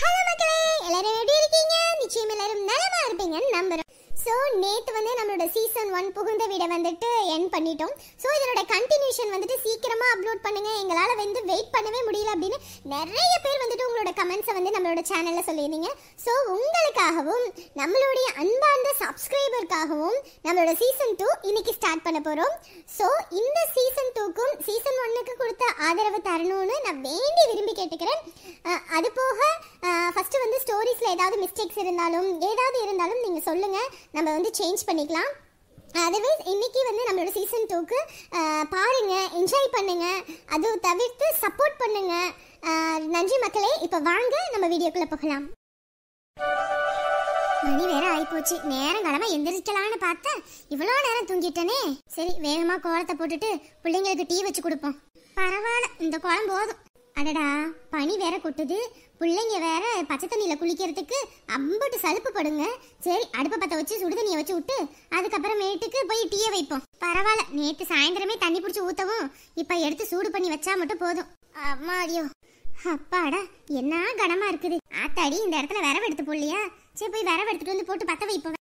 hello மக்களே எல்லாரும் எப்படி இருக்கீங்க நிச்சயம் எல்லாரும் நலமா இருப்பீங்கன்னு நம்புறேன் ஸோ நேற்று வந்து நம்மளோட சீசன் ஒன் புகுந்த வீடை வந்துட்டு என் பண்ணிட்டோம் ஸோ இதனோட கண்டினியூஷன் வந்துட்டு சீக்கிரமாக அப்லோட் பண்ணுங்கள் எங்களால் வந்து வெயிட் பண்ணவே முடியல அப்படின்னு நிறைய பேர் வந்துட்டு உங்களோட கமெண்ட்ஸை வந்து நம்மளோட சேனலில் சொல்லியிருந்தீங்க ஸோ உங்களுக்காகவும் நம்மளுடைய அன்பார்ந்த சப்ஸ்கிரைபருக்காகவும் நம்மளோட சீசன் டூ இன்னைக்கு ஸ்டார்ட் பண்ண போகிறோம் ஸோ இந்த சீசன் டூக்கும் சீசன் ஒன்னுக்கு கொடுத்த ஆதரவு தரணும்னு நான் வேண்டி விரும்பி கேட்டுக்கிறேன் அது போக ஃபஸ்ட்டு வந்து ஸ்டோரிஸில் ஏதாவது மிஸ்டேக்ஸ் இருந்தாலும் ஏதாவது இருந்தாலும் நீங்கள் சொல்லுங்கள் நம்ம வந்து சேஞ்ச் பண்ணிக்கலாம் அதர்வைஸ் இன்றைக்கி வந்து நம்மளோட சீசன் டூக்கு பாருங்கள் என்ஜாய் பண்ணுங்கள் அது தவிர்த்து சப்போர்ட் பண்ணுங்கள் நன்றி மக்களே இப்போ வாங்க நம்ம வீடியோக்குள்ளே போகலாம் மணி வேற போச்சு நேரம் கடமை எந்திரிக்கலான்னு பார்த்தேன் இவ்வளோ நேரம் தூங்கிட்டனே சரி வேகமாக கோலத்தை போட்டுட்டு பிள்ளைங்களுக்கு டீ வச்சு கொடுப்போம் பரவாயில்ல இந்த குழம்பு போதும் அடடா பனி வேற கொட்டுது பிள்ளைங்க வேற பச்சை தண்ணியில் குளிக்கிறதுக்கு அம்பட்டு சலுப்பு படுங்க சரி அடுப்பை பற்ற வச்சு சுடு தண்ணியை வச்சு விட்டு அதுக்கப்புறமேட்டுக்கு போய் டீயை வைப்போம் பரவாயில்ல நேற்று சாயந்தரமே தண்ணி பிடிச்சி ஊற்றவும் இப்போ எடுத்து சூடு பண்ணி வச்சா மட்டும் போதும் அம்மா அடியோ அப்பாடா என்ன கனமாக இருக்குது ஆத்தாடி இந்த இடத்துல விரவெடுத்து எடுத்து போடலையா சரி போய் விரவெடுத்துட்டு வந்து போட்டு பற்ற வைப்போம்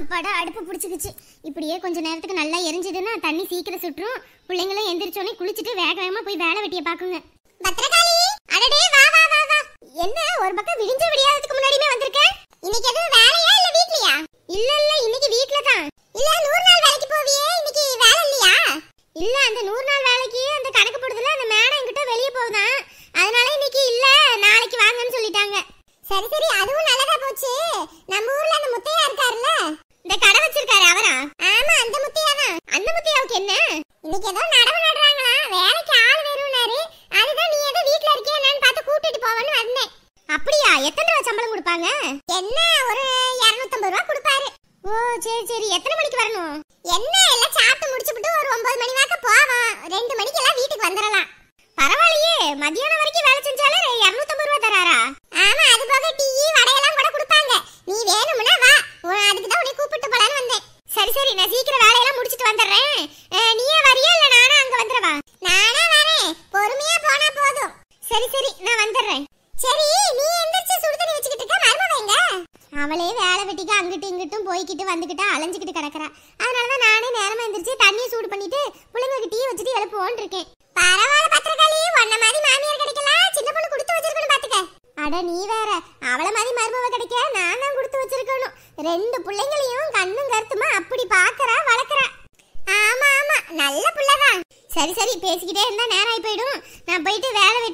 அப்பாடா அடுப்பு பிடிச்சிக்கிச்சு இப்படியே கொஞ்சம் நேரத்துக்கு நல்லா எரிஞ்சதுன்னா தண்ணி சீக்கிரம் சுற்றும் பிள்ளைங்களும் எழுந்திரிச்சோன்னே குளிச்சுட்டு வேக வேகமா போய் வேலை வெட்டிய பாக்குங்க பத்திரகாளி அடடே வா வா வா வா என்ன ஒரு பக்கம் விடிஞ்ச விடியாததுக்கு முன்னாடியே வந்திருக்க இன்னைக்கு எதுவும் வேலையா இல்ல வீட்லயா இல்ல இல்ல இன்னைக்கு வீட்ல தான் இல்ல நூறு நாள் வேலைக்கு போவியா சரி சரி எத்தனை மணிக்கு வரணும் என்ன எல்லாம் சாப்பிட்டு முடிச்சுட்டு ஒரு ஒன்பது மணி வாக்க போவோம் ரெண்டு மணிக்கு எல்லாம் வீட்டுக்கு வந்துடலாம் பரவாயில்லையே மதியானம் வரைக்கும் வேலை செஞ்சாலே இரநூத்தம்பது ரூபா தராரா ஆமா அது போக டீ வடையெல்லாம் கூட கொடுப்பாங்க நீ வேணும்னா வா அதுக்கு தான் உன்னை கூப்பிட்டு போலான்னு வந்தேன் சரி சரி நான் சீக்கிரம் வேலையெல்லாம் முடிச்சிட்டு வந்துடுறேன் நீயே வரியா இல்ல நானா அங்க வந்துடவா நானே வரேன் பொறுமையா போனா போதும் சரி சரி நான் வந்துடுறேன் சரி நீ எந்திரிச்சு சுடுதண்ணி வச்சுக்கிட்டு இருக்க மருமவங்க அவளே அங்கிட்டு இங்கிட்டும் போய்கிட்டு வந்துக்கிட்டு அலைஞ்சிக்கிட்டு கிடக்குறா அதனால தான் நானே நேரமாக எந்திரிச்சு தண்ணியை சூடு பண்ணிட்டு பிள்ளைங்களுக்கு டீ வச்சுட்டு எழுப்புவோன் இருக்கேன் பரவாயில்ல பத்திரக்காளி ஒன்ன மாதிரி மாமியார் கிடைக்கல சின்ன பொண்ணு கொடுத்து வச்சிருக்கணும் பார்த்துக்க அட நீ வேற அவள மாதிரி மருமவ கிடைக்க நான் தான் கொடுத்து வச்சிருக்கணும் ரெண்டு பிள்ளைங்களையும் கண்ணும் கருத்துமா அப்படி பாக்குறா வளர்க்குறா ஆமா ஆமா நல்ல பிள்ளைதான் சரி சரி பேசிக்கிட்டே இருந்தா நேரம் ஆகி போயிடும் நான் போயிட்டு வேலை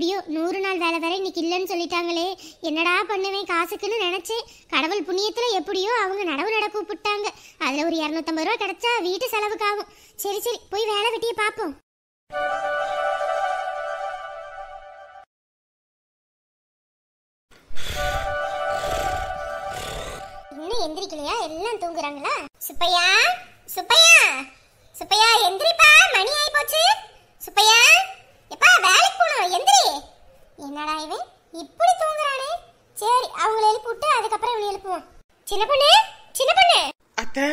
எப்படியோ நூறு நாள் வேலை வரை இன்னைக்கு இல்லைன்னு சொல்லிட்டாங்களே என்னடா பண்ணுவேன் காசுக்குன்னு நினைச்சேன் கடவுள் புண்ணியத்துல எப்படியோ அவங்க நடவு நட கூப்பிட்டாங்க அதுல ஒரு இரநூத்தம்பது ரூபா கிடைச்சா வீட்டு செலவுக்காகும் சரி சரி போய் வேலை வெட்டிய பாப்போம் இன்னும் எந்திரிக்கலையா எல்லாம் தூங்குறாங்களா சுப்பையா சுப்பையா சுப்பையா எந்திரிப்பா மணி ஆயி போச்சு சுப்பையா எப்பா வேலைக்கு போகணும் எந்திரி என்னடா இவன் இப்படி தூங்குறானே சரி அவங்கள எழுப்பி விட்டு அதுக்கப்புறம் இவனை எழுப்புவோம் சின்ன பொண்ணு சின்ன பொண்ணு அத்தை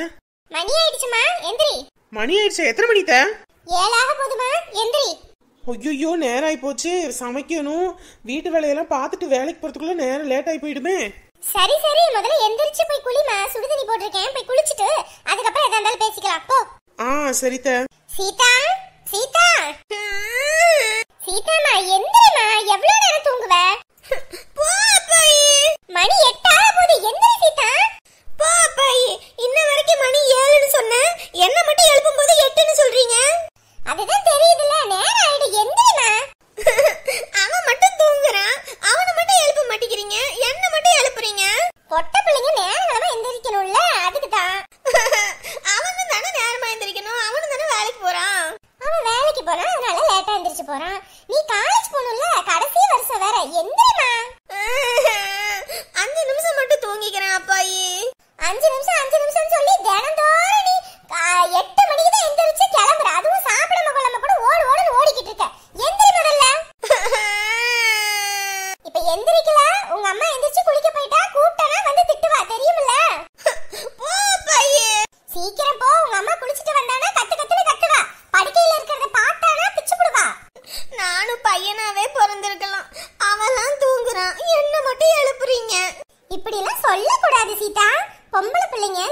மணி ஆயிடுச்சுமா எந்திரி மணி ஆயிடுச்சு எத்தனை மணி தே ஏழாக போதுமா எந்திரி ஐயோ நேரம் ஆகி போச்சு சமைக்கணும் வீட்டு வேலையெல்லாம் பார்த்துட்டு வேலைக்கு போறதுக்குள்ள நேரம் லேட் ஆகி போயிடுமே சரி சரி முதல்ல எந்திரிச்சு போய் குளிமா சுடுதண்ணி போட்டிருக்கேன் போய் குளிச்சிட்டு அதுக்கப்புறம் எதா இருந்தாலும் பேசிக்கலாம் போ ஆ சரிதா சீதா சீதா சீதாமா எந்திரமா எவ்வளவு நேரம் தூங்குவ மணி எட்டாக போது எந்திர சீதா போ இன்ன வரைக்கும் மணி ஏழுன்னு சொன்னேன் என்ன மட்டும் எழுப்பும் போது எட்டுன்னு சொல்றீங்க அதுதான் தெரியுதுல நேரம் ஆயிடு எந்திரி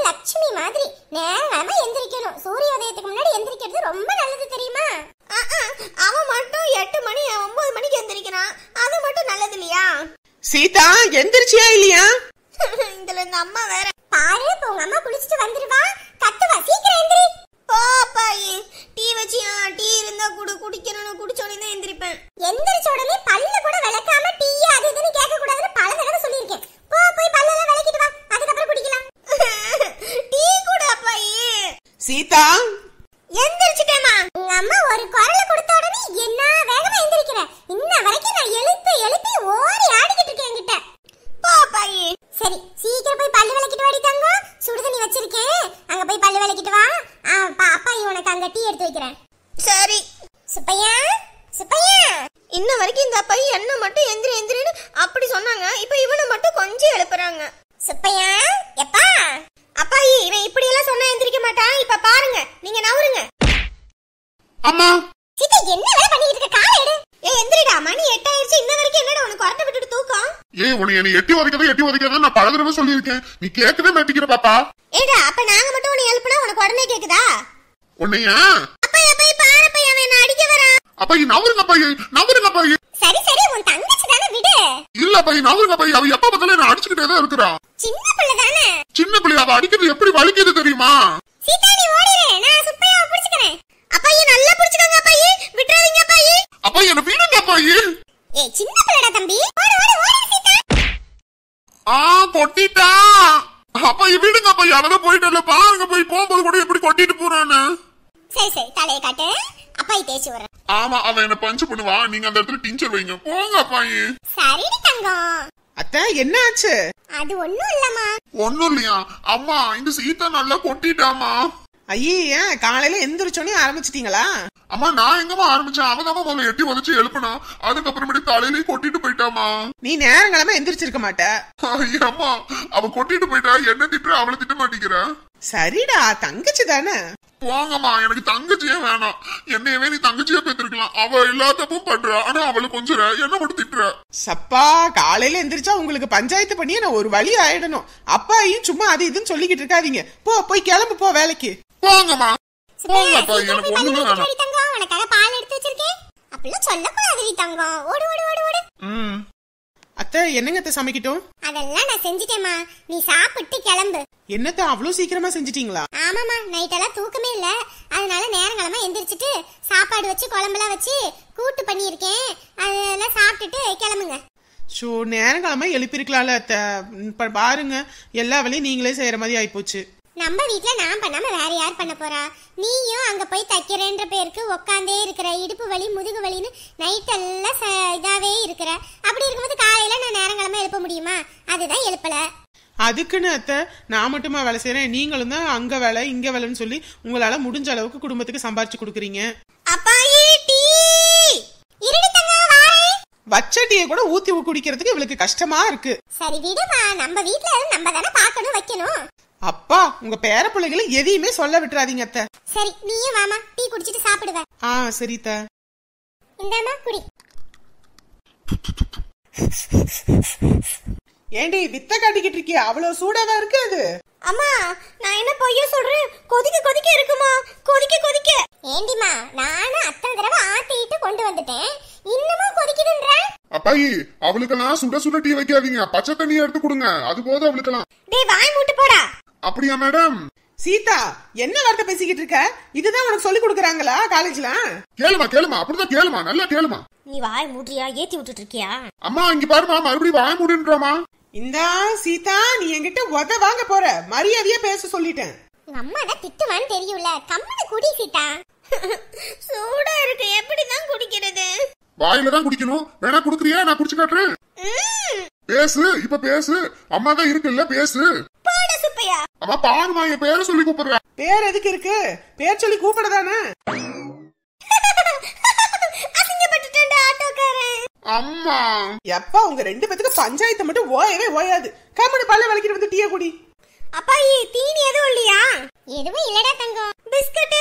லட்சுமி மாதிரி நேரமா எந்திரிக்கணும் சூரிய உதயத்துக்கு முன்னாடி எந்திரிக்கிறது ரொம்ப நல்லது தெரியுமா அவன் மட்டும் எட்டு மணி ஒன்பது மணிக்கு எந்திரிக்கிறான் அது மட்டும் நல்லது இல்லையா சீதா எந்திரிச்சியா இல்லையா இதுல இந்த அம்மா வேற பாரு உங்க அம்மா குளிச்சிட்டு வந்துருவா கத்துவா சீக்கிரம் எந்திரி போப்பா டீ வச்சியா டீ இருந்தா குடு குடிக்கணும் போய் என்ன மட்டும் எந்திரி எந்திரின்னு அப்படி சொன்னாங்க இப்ப இவனை மட்டும் கொஞ்சம் எழுப்புறாங்க சுப்பையா எப்பா அப்பாயி இவன் இப்படி எல்லாம் சொன்னா எந்திரிக்க மாட்டான் இப்ப பாருங்க நீங்க நவருங்க அம்மா சித்தி என்ன வேலை பண்ணிட்டு இருக்க கால எடு ஏய் எந்திரிடா மணி 8 ஆயிருச்சு இன்ன வரைக்கும் என்னடா உனக்கு உரத்த விட்டுட்டு தூக்கம் ஏய் உன்னை என்ன எட்டி வதைக்கதா எட்டி வதைக்கதா நான் பல தடவை சொல்லியிருக்கேன் நீ கேட்கவே மாட்டேங்கிற பாப்பா ஏடா அப்ப நாங்க மட்டும் உன்னை எழுப்புனா உனக்கு உடனே கேக்குதா உன்னையா அப்பா அப்பா பாரு அப்பா அவன் அடிக்க வரான் அப்பா நவருங்க போய் நவருங்க போய் சரி சரி உன் தங்கச்சி தானே விடு இல்ல பை நவருங்க பை அவ எப்ப பார்த்தாலும் நான் அடிச்சுக்கிட்டே தான் இருக்கறா சின்ன புள்ள தானே சின்ன பிள்ளை அவ அடிக்கிறது எப்படி வலிக்குது தெரியுமா சீதா நீ ஓடிரு நான் சுப்பையா புடிச்சுக்கிறேன் அப்பாயே நல்லா புடிச்சுக்கங்க அப்பாயே விட்டுறாதீங்க அப்பாயே அப்பா என்ன வீடுங்க அப்பாயே ஏ சின்ன புள்ளடா தம்பி ஓடு ஓடு ஓடு சீதா ஆ கொட்டிட்டா அப்பா விடுங்க அப்பா யாராவது போயிட்டல பாருங்க போய் போகும்போது கூட எப்படி கொட்டிட்டு போறானே சரி சரி தலைய காட்டு அப்பாய் தேய்ச்சி வரேன் ஆமா அவ என்ன பஞ்சு பண்ணுவா நீங்க அந்த இடத்துல டீச்சர் வைங்க போங்க அப்பாயி சரிடி தங்கம் அத்தா என்ன ஆச்சு அது ஒண்ணும் இல்லமா ஒண்ணும் இல்லையா அம்மா இந்த சீதா நல்லா கொட்டிட்டாமா ஐயே காலையில எந்திரிச்சோனே ஆரம்பிச்சிட்டீங்களா அம்மா நான் எங்கம்மா ஆரம்பிச்சேன் அவன் தான் முதல்ல எட்டி உதச்சு எழுப்புனா அதுக்கப்புறமேட்டு தலையிலேயே கொட்டிட்டு போயிட்டாமா நீ நேரங்களமா எந்திரிச்சிருக்க மாட்ட ஐயம்மா அவ கொட்டிட்டு போயிட்டா என்ன திட்டு அவளை திட்ட மாட்டேங்கிற சரிடா தங்கச்சி தானே போங்கம்மா எனக்கு தங்கச்சியே வேணாம் என்னையவே நீ தங்கச்சியா பெற்றிருக்கலாம் அவ இல்லாதப்பும் பண்ற ஆனா அவளை கொஞ்சம் என்ன மட்டும் திட்டுற சப்பா காலையில எந்திரிச்சா உங்களுக்கு பஞ்சாயத்து பண்ணி நான் ஒரு வழி ஆயிடணும் அப்பாயும் சும்மா அது இதுன்னு சொல்லிக்கிட்டு இருக்காதீங்க போ போய் கிளம்பு போ வேலைக்கு போங்கம்மா போங்கப்பா எனக்கு ஒண்ணுமே வேணாம் தங்கம் உனக்காக பால் எடுத்து வச்சிருக்கேன் அப்படிலாம் சொல்லக்கூடாது தங்கம் ஓடு ஓடு ஓடு ஓடு ம் அத்தை என்னங்க சமைக்கட்டும் அதெல்லாம் நான் செஞ்சிட்டேமா நீ சாப்பிட்டு கிளம்பு என்னத்த அவ்வளவு சீக்கிரமா செஞ்சிட்டீங்களா ஆமாமா நைட் எல்லாம் தூக்கமே இல்ல அதனால நேரங்களமா எந்திரிச்சிட்டு சாப்பாடு வச்சு குழம்புலாம் வச்சு கூட்டு பண்ணியிருக்கேன் அதெல்லாம் சாப்பிட்டுட்டு கிளம்புங்க ஷோ நேரங்களமா எழுப்பிருக்கலாம்ல அத்த பாருங்க எல்லா வேலையும் நீங்களே செய்யற மாதிரி ஆயிப்போச்சு நம்ம வீட்ல நான் பண்ணாம வேற யார் பண்ண போறா நீயும் அங்க போய் தைக்கிறேன்ற பேருக்கு உக்காந்தே இருக்கிற இடுப்பு வலி முதுகு வலின்னு நைட் எல்லாம் இதாவே இருக்கிற அப்படி இருக்கும்போது காலையில நான் நேரங்களமா எழுப்ப முடியுமா அதுதான் எழுப்பல அதுக்குன்னு அத்தை நான் மட்டுமா வேலை செய்யறேன் நீங்களும் தான் அங்க வேலை இங்க வேலைன்னு சொல்லி உங்களால முடிஞ்ச அளவுக்கு குடும்பத்துக்கு சம்பாரிச்சு கொடுக்குறீங்க வச்சட்டியை கூட ஊத்தி குடிக்கிறதுக்கு இவளுக்கு கஷ்டமா இருக்கு சரி விடுமா நம்ம வீட்ல நம்ம தானே பார்க்கணும் வைக்கணும் அப்பா உங்க பேர பிள்ளைகளை எதையுமே சொல்ல விட்டுறாதீங்க அத்தை சரி நீயும் வாமா டீ குடிச்சிட்டு சாப்பிடுவ ஆ சரி தா இந்தாமா குடி ஏண்டி வித்த காட்டிக்கிட்டு இருக்கிய அவ்வளவு சூடாவா இருக்கு அது அம்மா நான் என்ன பொய்யா சொல்றேன் கொதிக்க கொதிக்க இருக்குமா கொதிக்க கொதிக்க ஏண்டிமா நானும் அத்தனை தடவை ஆத்திட்டு கொண்டு வந்துட்டேன் இன்னமும் கொதிக்குதுன்ற அப்பாயி அவளுக்கெல்லாம் சுட சுட டீ வைக்காதீங்க பச்சை தண்ணி எடுத்து கொடுங்க அது போதும் அவளுக்கெல்லாம் டேய் வாய் மூட்டு போடா அப்படியா மேடம் சீதா என்ன வார்த்தை பேசிக்கிட்டு இருக்க இதுதான் உனக்கு சொல்லி கொடுக்கறாங்களா காலேஜ்ல கேளுமா கேளுமா அப்படிதான் கேளுமா நல்லா கேளுமா நீ வாய் மூடுறியா ஏத்தி விட்டுட்டு இருக்கியா அம்மா இங்க பாருமா மறுபடியும் வாய் மூடுன்றமா இந்தா சீதா நீ என்கிட்ட உத வாங்க போற மரியாதையா பேச சொல்லிட்டேன் உங்க அம்மா தான் திட்டுவான்னு தெரியும்ல கம்மனு குடி சீதா சூடா இருக்கு எப்படிதான் குடிக்கிறது வாயில தான் குடிக்கணும் வேணா குடுக்குறியா நான் குடிச்சு காட்டுறேன் பேசு இப்ப பேசு அம்மா தான் இருக்குல்ல பேசு அம்மா பாருமா என் பேரை சொல்லி கூப்பிடுறா பேர் எதுக்கு இருக்கு பேர் சொல்லி கூப்பிட அம்மா எப்பா உங்க ரெண்டு பேத்துக்கு பஞ்சாயத்து மட்டும் ஓயவே ஓயாது கம்முனு பல்ல விளக்கிட்டு வந்து டீய குடி அப்பாயி தீனி எதுவும் இல்லையா எதுவும் இல்லடா தங்கம் பிஸ்கட்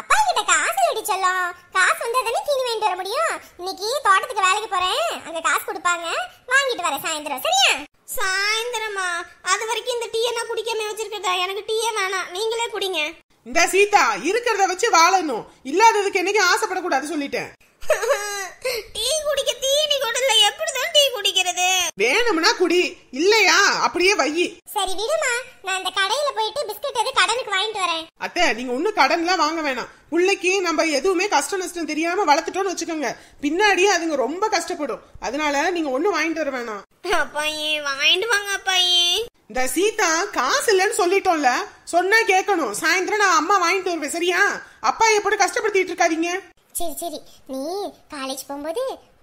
அப்பா கிட்ட காசு அடிச்சலோ காசு வந்தா தானே தீனி வாங்கிட்டு வர முடியும் இன்னைக்கு தோட்டத்துக்கு வேலைக்கு போறேன் அங்க காசு கொடுப்பாங்க வாங்கிட்டு வரேன் சாயந்தரம் சரியா சாயந்தரமா அது வரைக்கும் இந்த டீயை நான் குடிக்காம வச்சிருக்கதா எனக்கு டீயே வேணாம் நீங்களே குடிங்க இந்த சீதா இருக்கிறத வச்சு வாழணும் இல்லாததுக்கு என்னைக்கு ஆசைப்படக்கூடாது சொல்லிட்டேன் டீ குடிக்க தீனி கொண்டதுல எப்படிதான் டீ குடிக்கிறது வேணும்னா குடி இல்லையா அப்படியே வையி சரி விடுமா நான் அந்த கடையில போயிட்டு பிஸ்கட் எது கடனுக்கு வாங்கிட்டு வரேன் அத்தை நீங்க ஒன்னும் கடன்லாம் வாங்க வேணாம் பிள்ளைக்கு நம்ம எதுவுமே கஷ்டம் நஷ்டம் தெரியாம வளர்த்துட்டோம்னு வச்சுக்கோங்க பின்னாடி அதுங்க ரொம்ப கஷ்டப்படும் அதனால நீங்க ஒன்னும் வாங்கிட்டு வர வேணாம் அப்பாயே வாங்கிட்டு வாங்க அப்பாயே இந்த சீதா காசு இல்லைன்னு சொல்லிட்டோம்ல சொன்னா கேட்கணும் சாயந்தரம் நான் அம்மா வாங்கிட்டு வருவேன் சரியா அப்பா எப்படி கஷ்டப்படுத்திட்டு இருக்காதீங்க சரி சரி நீ காலேஜ் போகும்போது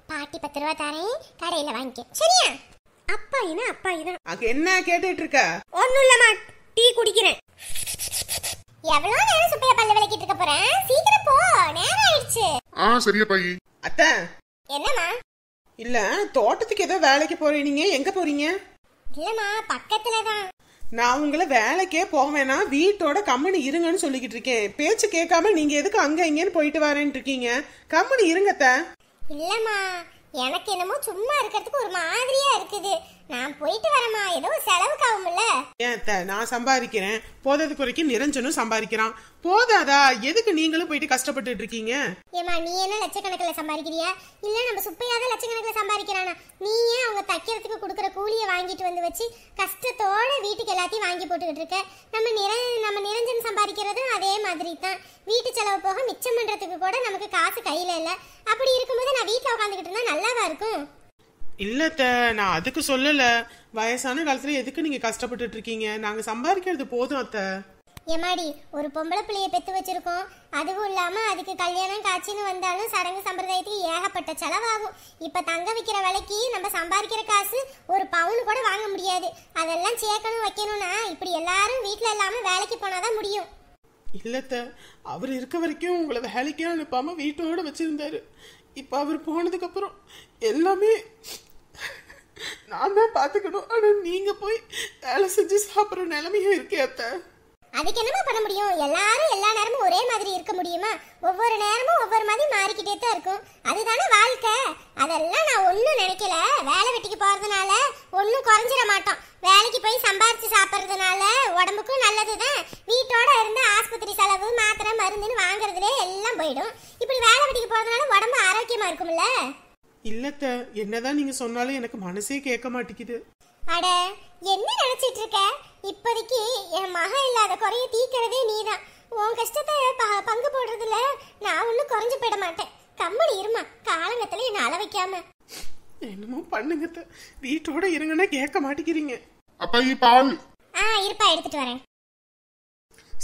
பாட்டி பத்து ரூபா தரேன் கடையில வாங்கிக்க சரியா அப்பாயினா அப்பாயிதான் அது என்ன கேட்டுட்டு இருக்க ஒண்ணும் இல்லம்மா டீ குடிக்கிறேன் எவ்வளவு நேரம் சுப்பையா பல்ல விளக்கிட்டு இருக்க போறேன் சீக்கிரம் போ நேரம் ஆயிடுச்சு ஆ சரியா பாயி அத்தை என்னம்மா இல்ல தோட்டத்துக்கு ஏதோ வேலைக்கு போறீங்க எங்க போறீங்க இல்லம்மா பக்கத்துல தான் நான் உங்களை வேலைக்கே போக வேணாம் வீட்டோட கம்பெனி இருங்கன்னு சொல்லிக்கிட்டு இருக்கேன் பேச்சு கேட்காம நீங்க எதுக்கு அங்க இங்கன்னு போயிட்டு வரேன் இருக்கீங்க கம்பெனி இருங்கத்த இல்லம்மா எனக்கு என்னமோ சும்மா இருக்கிறதுக்கு ஒரு மாதிரியா இருக்குது நான் போயிட்டு வரேம்மா ஏதோ செலவுக்கு ஆகும்ல நான் சம்பாதிக்கிறேன் போதாது குறைக்கு நிரஞ்சனும் சம்பாதிக்கிறான் போதாதா எதுக்கு நீங்களும் போயிட்டு கஷ்டப்பட்டு இருக்கீங்க ஏமா நீ என்ன லட்சக்கணக்கில் சம்பாதிக்கிறியா இல்ல நம்ம சுப்பையாத லட்சக்கணக்கில் சம்பாதிக்கிறானா நீ ஏன் அவங்க தைக்கிறதுக்கு கொடுக்குற கூலியை வாங்கிட்டு வந்து வச்சு கஷ்டத்தோட வீட்டுக்கு எல்லாத்தையும் வாங்கி போட்டுக்கிட்டு இருக்க நம்ம நிற நம்ம நிரஞ்சன் சம்பாதிக்கிறதும் அதே மாதிரி தான் வீட்டு செலவு போக மிச்சம் பண்றதுக்கு கூட நமக்கு காசு கையில இல்லை அப்படி இருக்கும்போது நான் வீட்டில் உட்காந்துக்கிட்டு இருந்தா நல்லாவா இருக்கும் இல்லத்த நான் அதுக்கு சொல்லல வயசான காலத்துல எதுக்கு நீங்க கஷ்டப்பட்டுட்டு இருக்கீங்க நாங்க சம்பாதிக்கிறது போதும் அத்த ஏமாடி ஒரு பொம்பளை பிள்ளைய பெத்து வச்சிருக்கோம் அதுவும் இல்லாம அதுக்கு கல்யாணம் காட்சின்னு வந்தாலும் சடங்கு சம்பிரதாயத்துக்கு ஏகப்பட்ட செலவாகும் இப்ப தங்க விற்கிற விலைக்கு நம்ம சம்பாதிக்கிற காசு ஒரு பவுன் கூட வாங்க முடியாது அதெல்லாம் சேர்க்கணும் வைக்கணும்னா இப்படி எல்லாரும் வீட்டுல இல்லாம வேலைக்கு போனாதான் முடியும் இல்லத்த அவர் இருக்க வரைக்கும் உங்களை வேலைக்கே அனுப்பாம வீட்டோட வச்சிருந்தாரு இப்போ அவர் போனதுக்கப்புறம் எல்லாமே நான் தான் பாத்துக்கணும் ஆனா நீங்க போய் வேலை செஞ்சு சாப்பிடுற நிலைமையும் இருக்கே அத்த அதுக்கு என்னமா பண்ண முடியும் எல்லாரும் எல்லா நேரமும் ஒரே மாதிரி இருக்க முடியுமா ஒவ்வொரு நேரமும் ஒவ்வொரு மாதிரி மாறிக்கிட்டே தான் இருக்கும் அதுதானே வாழ்க்கை அதெல்லாம் நான் ஒன்றும் நினைக்கல வேலை வெட்டிக்கு போறதுனால ஒன்றும் குறைஞ்சிட மாட்டோம் வேலைக்கு போய் சம்பாரிச்சு சாப்பிட்றதுனால உடம்புக்கும் நல்லது தான் வீட்டோட இருந்து ஆஸ்பத்திரி செலவு மாத்திரை மருந்துன்னு வாங்குறதுலே எல்லாம் போயிடும் இப்படி வேலை வெட்டிக்கு போறதுனால உடம்பு ஆரோக்கியமா இருக்கும்ல இல்லத்த என்னதான் நீங்க சொன்னாலும் எனக்கு மனசே கேட்க மாட்டேங்குது அட என்ன நினைச்சிட்டு இருக்க இப்போதைக்கு என் மகன் இல்லாத குறைய தீக்கிறதே நீதான் உன் கஷ்டத்தை பங்கு போடுறதுல நான் ஒன்றும் குறைஞ்சு போயிட மாட்டேன் கம்மடி இருமா காலங்கத்துல என்ன அள வைக்காம என்னமோ பண்ணுங்க வீட்டோட இருங்கன்னா கேட்க மாட்டேங்கிறீங்க அப்ப பால் ஆ இருப்பா எடுத்துட்டு வரேன்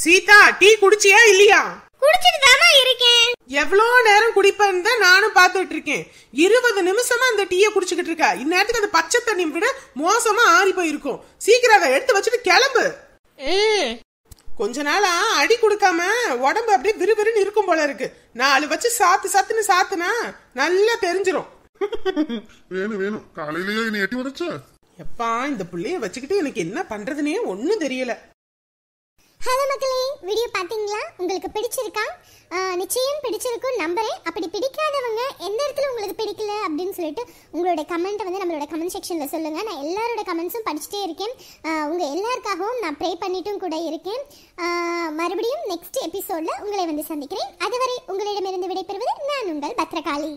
சீதா டீ குடிச்சியா இல்லையா குடிச்சிட்டு இருக்கேன் எவ்வளவு நேரம் குடிப்பேன்னு தான் நானும் பார்த்துட்டு இருக்கேன் இருபது நிமிஷமா அந்த டீயை குடிச்சுக்கிட்டு இருக்க இந்நேரத்துக்கு அந்த பச்சை தண்ணி விட மோசமா ஆறி போயிருக்கும் சீக்கிரம் அதை எடுத்து வச்சுட்டு கிளம்பு கொஞ்ச நாளா அடி கொடுக்காம உடம்பு அப்படியே விறுவிறுன்னு இருக்கும் போல இருக்கு நாலு வச்சு சாத்து சாத்துன்னு சாத்துனா நல்லா தெரிஞ்சிடும் வேணும் வேணும் காலையிலேயே என்னை எட்டி உதச்ச எப்பா இந்த பிள்ளைய வச்சுக்கிட்டு எனக்கு என்ன பண்றதுனே ஒன்னும் தெரியல ஹலோ மக்களே வீடியோ பார்த்தீங்களா உங்களுக்கு பிடிச்சிருக்கா நிச்சயம் பிடிச்சிருக்கும் நம்புறேன் அப்படி பிடிக்காதவங்க எந்த இடத்துல உங்களுக்கு பிடிக்கல அப்படின்னு சொல்லிட்டு உங்களோட கமெண்ட்டை வந்து நம்மளோட கமெண்ட் செக்ஷனில் சொல்லுங்கள் நான் எல்லாரோட கமெண்ட்ஸும் படிச்சுட்டே இருக்கேன் உங்கள் எல்லாருக்காகவும் நான் ப்ரே பண்ணிட்டும் கூட இருக்கேன் மறுபடியும் நெக்ஸ்ட் எபிசோடில் உங்களை வந்து சந்திக்கிறேன் அதுவரை உங்களிடமிருந்து விடைபெறுவது நான் உங்கள் பத்திரகாளி